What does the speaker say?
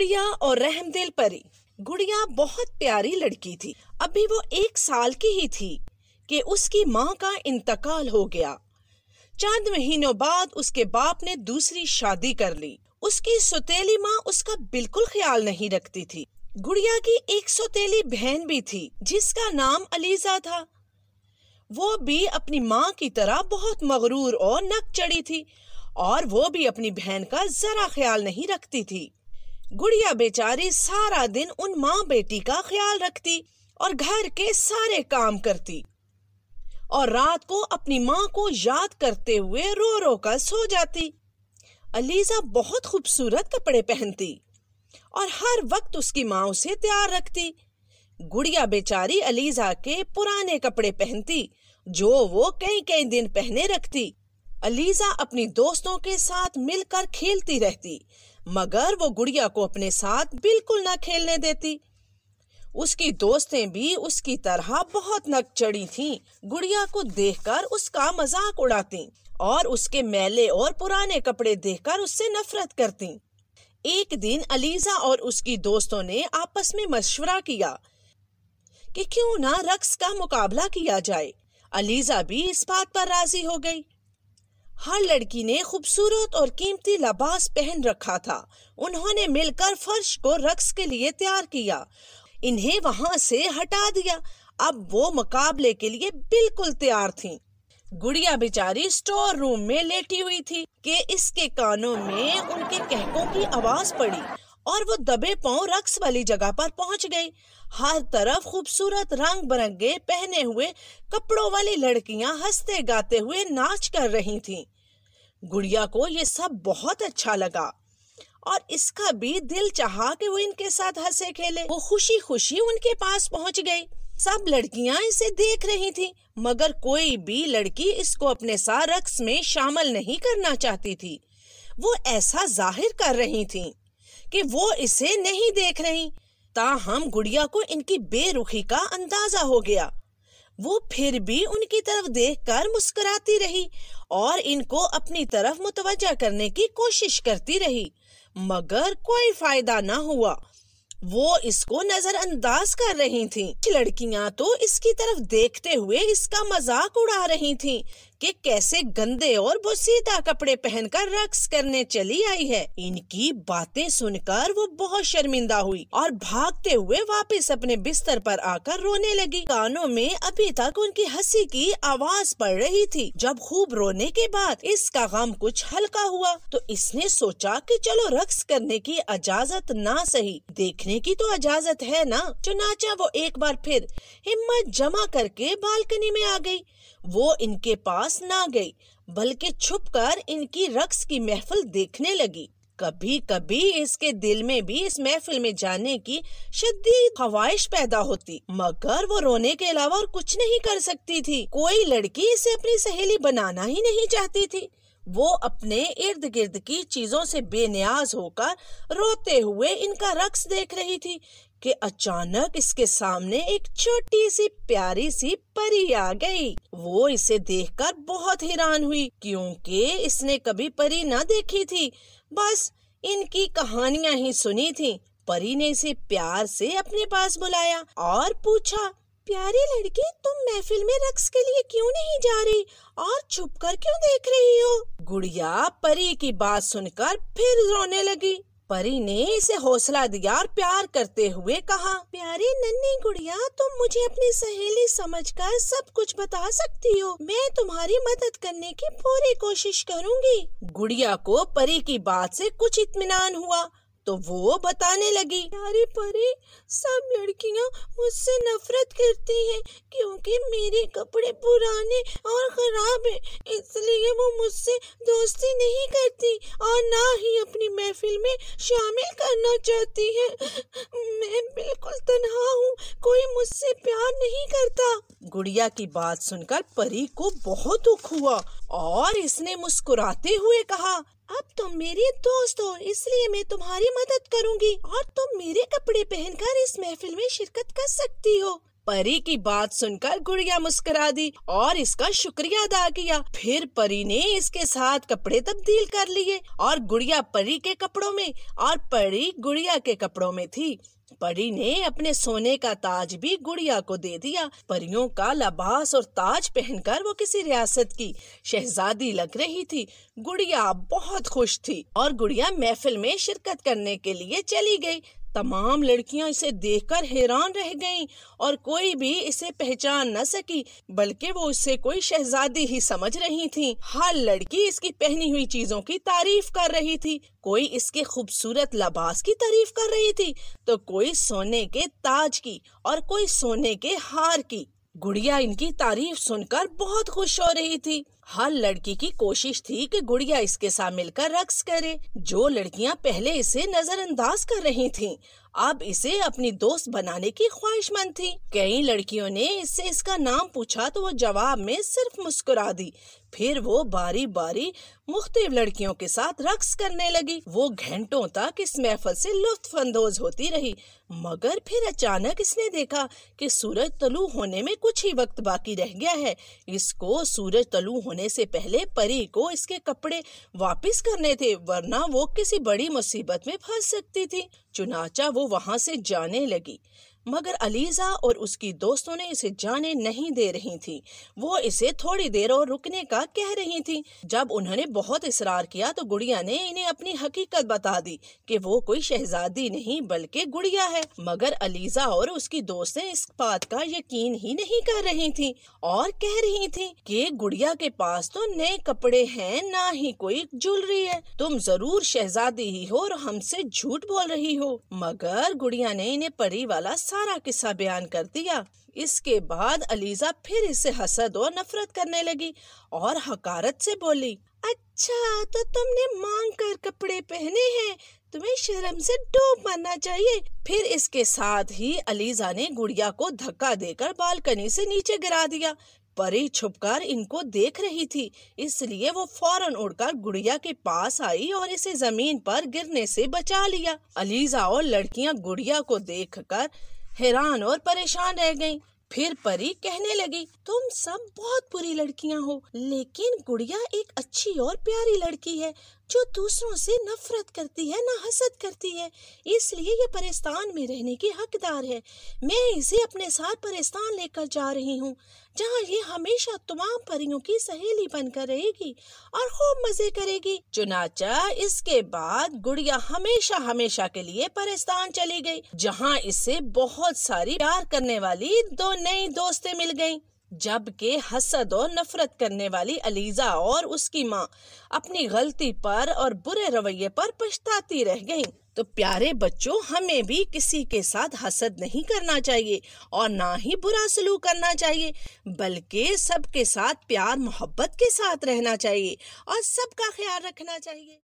गुड़िया और रहमदिल परी गुड़िया बहुत प्यारी लड़की थी अभी वो एक साल की ही थी कि उसकी माँ का इंतकाल हो गया चंद महीनों बाद उसके बाप ने दूसरी शादी कर ली उसकी सुतेली माँ उसका बिल्कुल ख्याल नहीं रखती थी गुड़िया की एक सोतेली बहन भी थी जिसका नाम अलीजा था वो भी अपनी माँ की तरह बहुत मगरूर और नक चढ़ी थी और वो भी अपनी बहन का जरा ख्याल नहीं रखती थी गुड़िया बेचारी सारा दिन उन माँ बेटी का ख्याल रखती और घर के सारे काम करती और रात को अपनी माँ को याद करते हुए रो रो कर सो जाती अलीजा बहुत खूबसूरत कपड़े पहनती और हर वक्त उसकी माँ उसे तैयार रखती गुड़िया बेचारी अलीजा के पुराने कपड़े पहनती जो वो कई कई दिन पहने रखती अलीजा अपनी दोस्तों के साथ मिलकर खेलती रहती मगर वो गुड़िया को अपने साथ बिल्कुल ना खेलने देती उसकी दोस्तें भी उसकी तरह बहुत नकचड़ी थीं। गुड़िया को देखकर उसका मजाक उड़ाती और उसके मैले और पुराने कपड़े देखकर उससे नफरत करती एक दिन अलीजा और उसकी दोस्तों ने आपस में मशवरा किया कि क्यों ना रक्स का मुकाबला किया जाए अलीजा भी इस बात पर राजी हो गई हर लड़की ने खूबसूरत और कीमती लबास पहन रखा था उन्होंने मिलकर फर्श को रक्स के लिए तैयार किया इन्हें वहां से हटा दिया अब वो मुकाबले के लिए बिल्कुल तैयार थीं। गुड़िया बेचारी स्टोर रूम में लेटी हुई थी कि इसके कानों में उनके कहकों की आवाज पड़ी और वो दबे पांव रक्स वाली जगह पर पहुंच गई हर तरफ खूबसूरत रंग बिरंगे पहने हुए कपड़ों वाली लड़कियां हंसते गाते हुए नाच कर रही थीं। गुड़िया को ये सब बहुत अच्छा लगा और इसका भी दिल चाहा कि वो इनके साथ हंसे खेले वो खुशी खुशी उनके पास पहुंच गई सब लड़कियां इसे देख रही थीं, मगर कोई भी लड़की इसको अपने साथ रक्स में शामिल नहीं करना चाहती थी वो ऐसा जाहिर कर रही थीं। कि वो इसे नहीं देख रही ताहम गुड़िया को इनकी बेरुखी का अंदाजा हो गया वो फिर भी उनकी तरफ देखकर मुस्कुराती रही और इनको अपनी तरफ मुतवजा करने की कोशिश करती रही मगर कोई फायदा ना हुआ वो इसको नजरअंदाज कर रही थी लड़कियां तो इसकी तरफ देखते हुए इसका मजाक उड़ा रही थीं कि कैसे गंदे और बुसीदा कपड़े पहनकर रक्स करने चली आई है इनकी बातें सुनकर वो बहुत शर्मिंदा हुई और भागते हुए वापस अपने बिस्तर पर आकर रोने लगी कानों में अभी तक उनकी हंसी की आवाज पड़ रही थी जब खूब रोने के बाद इसका गम कुछ हल्का हुआ तो इसने सोचा कि चलो रक्स करने की इजाजत ना सही देखने की तो इजाजत है ना चुनाचा वो एक बार फिर हिम्मत जमा करके बालकनी में आ गई वो इनके पास ना गई बल्कि छुपकर इनकी रक्स की महफिल देखने लगी कभी कभी इसके दिल में भी इस महफिल में जाने की शदी ख्वाहिश पैदा होती मगर वो रोने के अलावा और कुछ नहीं कर सकती थी कोई लड़की इसे अपनी सहेली बनाना ही नहीं चाहती थी वो अपने इर्द गिर्द की चीजों से बेनियाज होकर रोते हुए इनका रक्स देख रही थी कि अचानक इसके सामने एक छोटी सी प्यारी सी परी आ गई वो इसे देखकर बहुत हैरान हुई क्योंकि इसने कभी परी ना देखी थी बस इनकी कहानियां ही सुनी थी परी ने इसे प्यार से अपने पास बुलाया और पूछा प्यारी लड़की तुम महफिल में रक्स के लिए क्यों नहीं जा रही और छुप कर क्यों देख रही हो गुड़िया परी की बात सुनकर फिर रोने लगी परी ने इसे हौसला दिया और प्यार करते हुए कहा प्यारी नन्ही गुड़िया तुम मुझे अपनी सहेली समझकर सब कुछ बता सकती हो मैं तुम्हारी मदद करने की पूरी कोशिश करूंगी गुड़िया को परी की बात से कुछ इत्मीनान हुआ तो वो बताने लगी प्यारी परी सब लड़कियाँ मुझसे नफरत करती हैं क्योंकि मेरे कपड़े पुराने और ख़राब हैं इसलिए वो मुझसे दोस्ती नहीं करती और ना ही अपनी महफिल में शामिल करना चाहती है मैं बिल्कुल तन्हा हूँ कोई मुझसे प्यार नहीं करता गुड़िया की बात सुनकर परी को बहुत दुख हुआ और इसने मुस्कुराते हुए कहा अब तुम मेरे दोस्त हो इसलिए मैं तुम्हारी मदद करूंगी और तुम मेरे कपड़े पहनकर इस महफिल में शिरकत कर सकती हो परी की बात सुनकर गुड़िया मुस्कुरा दी और इसका शुक्रिया अदा किया फिर परी ने इसके साथ कपड़े तब्दील कर लिए और गुड़िया परी के कपड़ों में और परी गुड़िया के कपड़ों में थी परी ने अपने सोने का ताज भी गुड़िया को दे दिया परियों का लबास और ताज पहनकर वो किसी रियासत की शहजादी लग रही थी गुड़िया बहुत खुश थी और गुड़िया महफिल में शिरकत करने के लिए चली गई तमाम लड़कियां इसे देखकर हैरान रह गईं और कोई भी इसे पहचान न सकी बल्कि वो इसे कोई शहजादी ही समझ रही थी हर लड़की इसकी पहनी हुई चीजों की तारीफ कर रही थी कोई इसके खूबसूरत लबास की तारीफ कर रही थी तो कोई सोने के ताज की और कोई सोने के हार की गुड़िया इनकी तारीफ सुनकर बहुत खुश हो रही थी हर लड़की की कोशिश थी कि गुड़िया इसके साथ मिलकर रक्स करे जो लड़कियां पहले इसे नजरअंदाज कर रही थीं, अब इसे अपनी दोस्त बनाने की ख्वाहिशमंद थी कई लड़कियों ने इससे इसका नाम पूछा तो वो जवाब में सिर्फ मुस्कुरा दी फिर वो बारी बारी मुख्तलिफ लड़कियों के साथ रक्स करने लगी वो घंटों तक इस महफल से लुत्फानंदोज होती रही मगर फिर अचानक इसने देखा कि सूरज तलु होने में कुछ ही वक्त बाकी रह गया है इसको सूरज तलु होने से पहले परी को इसके कपड़े वापस करने थे वरना वो किसी बड़ी मुसीबत में फंस सकती थी चुनाचा वो वहां से जाने लगी मगर अलीज़ा और उसकी दोस्तों ने इसे जाने नहीं दे रही थी वो इसे थोड़ी देर और रुकने का कह रही थी जब उन्होंने बहुत इसरार किया तो गुड़िया ने इन्हें अपनी हकीकत बता दी कि वो कोई शहजादी नहीं बल्कि गुड़िया है मगर अलीज़ा और उसकी दोस्तें इस बात का यकीन ही नहीं कर रही थी और कह रही थी कि गुड़िया के पास तो नए कपड़े हैं ना ही कोई ज्वेलरी है तुम जरूर शहजादी ही हो और हमसे झूठ बोल रही हो मगर गुड़िया ने इन्हें परी वाला सारा किस्सा बयान कर दिया इसके बाद अलीजा फिर इसे हसद और नफरत करने लगी और हकारत से बोली अच्छा तो तुमने मांग कर कपड़े पहने हैं तुम्हें शर्म से डूब मरना चाहिए फिर इसके साथ ही अलीजा ने गुड़िया को धक्का देकर बालकनी से नीचे गिरा दिया परी छुपकर इनको देख रही थी इसलिए वो फौरन उड़कर गुड़िया के पास आई और इसे जमीन पर गिरने से बचा लिया अलीजा और लड़कियां गुड़िया को देखकर हैरान और परेशान रह गई फिर परी कहने लगी तुम सब बहुत बुरी लड़कियां हो लेकिन गुड़िया एक अच्छी और प्यारी लड़की है जो दूसरों से नफरत करती है ना हसद करती है इसलिए ये परिस्तान में रहने की हकदार है मैं इसे अपने साथ परिस्तान लेकर जा रही हूँ जहाँ ये हमेशा तमाम परियों की सहेली बनकर रहेगी और खूब मजे करेगी चुनाचा इसके बाद गुड़िया हमेशा हमेशा के लिए परिस्तान चली गई जहाँ इसे बहुत सारी प्यार करने वाली दो नई दोस्तें मिल गईं। जबकि हसद और नफरत करने वाली अलीज़ा और उसकी माँ अपनी गलती पर और बुरे रवैये पर पछताती रह गईं। तो प्यारे बच्चों हमें भी किसी के साथ हसद नहीं करना चाहिए और ना ही बुरा सलूक करना चाहिए बल्कि सबके साथ प्यार मोहब्बत के साथ रहना चाहिए और सबका ख्याल रखना चाहिए